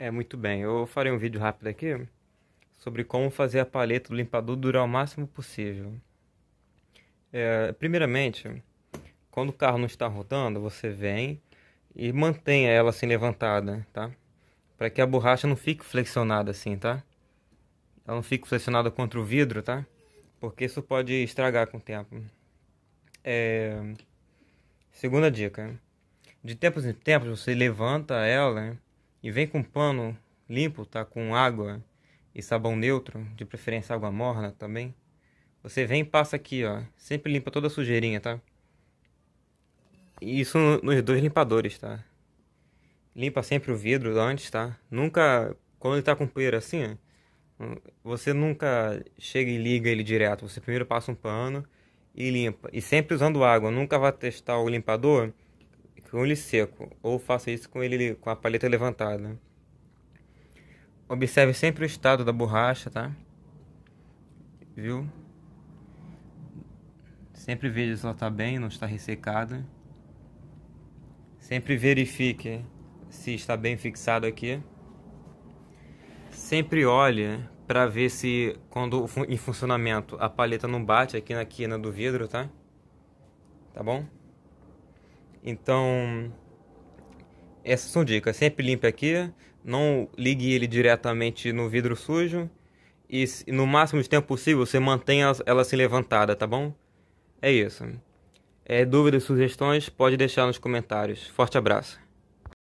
É, muito bem. Eu farei um vídeo rápido aqui sobre como fazer a paleta do limpador durar o máximo possível. É, primeiramente, quando o carro não está rodando, você vem e mantenha ela assim levantada, tá? Para que a borracha não fique flexionada assim, tá? Ela não fique flexionada contra o vidro, tá? Porque isso pode estragar com o tempo. É... Segunda dica. De tempos em tempos, você levanta ela né? E vem com um pano limpo, tá? Com água e sabão neutro, de preferência água morna também. Você vem e passa aqui, ó. Sempre limpa toda a sujeirinha, tá? E isso nos dois limpadores, tá? Limpa sempre o vidro antes, tá? Nunca, quando ele tá com poeira assim, você nunca chega e liga ele direto. Você primeiro passa um pano e limpa. E sempre usando água. Nunca vá testar o limpador com ele seco, ou faça isso com ele com a paleta levantada. Observe sempre o estado da borracha, tá? Viu? Sempre veja se ela está bem, não está ressecada. Sempre verifique se está bem fixado aqui. Sempre olhe para ver se quando em funcionamento a paleta não bate aqui na quina do vidro, tá? Tá bom? Então, essas são dicas. Sempre limpe aqui, não ligue ele diretamente no vidro sujo e no máximo de tempo possível você mantenha ela assim levantada, tá bom? É isso. É, dúvidas, sugestões, pode deixar nos comentários. Forte abraço.